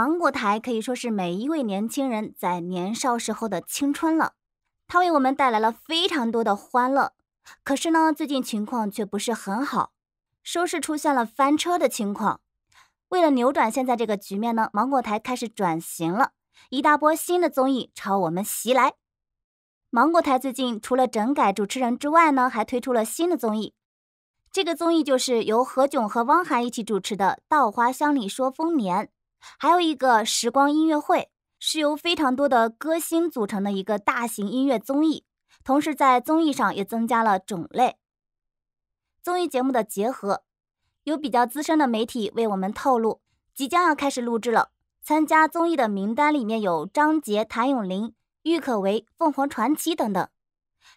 芒果台可以说是每一位年轻人在年少时候的青春了，它为我们带来了非常多的欢乐。可是呢，最近情况却不是很好，收视出现了翻车的情况。为了扭转现在这个局面呢，芒果台开始转型了，一大波新的综艺朝我们袭来。芒果台最近除了整改主持人之外呢，还推出了新的综艺。这个综艺就是由何炅和汪涵一起主持的《稻花香里说丰年》。还有一个《时光音乐会》是由非常多的歌星组成的一个大型音乐综艺，同时在综艺上也增加了种类，综艺节目的结合。有比较资深的媒体为我们透露，即将要开始录制了。参加综艺的名单里面有张杰、谭咏麟、郁可唯、凤凰传奇等等。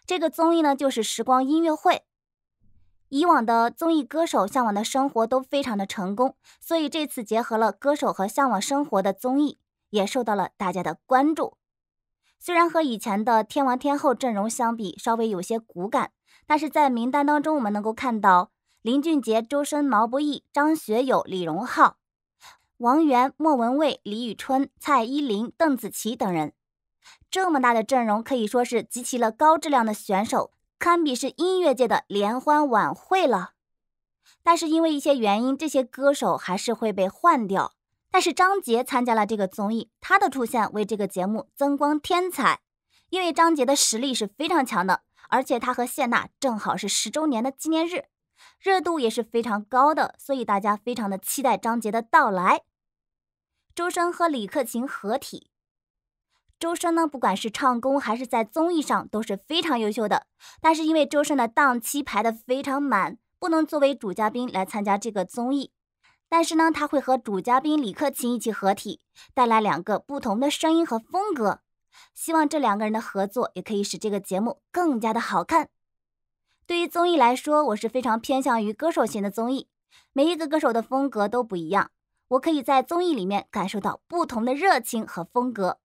这个综艺呢，就是《时光音乐会》。以往的综艺歌手向往的生活都非常的成功，所以这次结合了歌手和向往生活的综艺也受到了大家的关注。虽然和以前的天王天后阵容相比稍微有些骨感，但是在名单当中我们能够看到林俊杰、周深、毛不易、张学友、李荣浩、王源、莫文蔚、李宇春、蔡依林、邓紫棋等人，这么大的阵容可以说是集齐了高质量的选手。堪比是音乐界的联欢晚会了，但是因为一些原因，这些歌手还是会被换掉。但是张杰参加了这个综艺，他的出现为这个节目增光添彩，因为张杰的实力是非常强的，而且他和谢娜正好是十周年的纪念日，热度也是非常高的，所以大家非常的期待张杰的到来。周深和李克勤合体。周深呢，不管是唱功还是在综艺上都是非常优秀的。但是因为周深的档期排得非常满，不能作为主嘉宾来参加这个综艺。但是呢，他会和主嘉宾李克勤一起合体，带来两个不同的声音和风格。希望这两个人的合作也可以使这个节目更加的好看。对于综艺来说，我是非常偏向于歌手型的综艺，每一个歌手的风格都不一样，我可以在综艺里面感受到不同的热情和风格。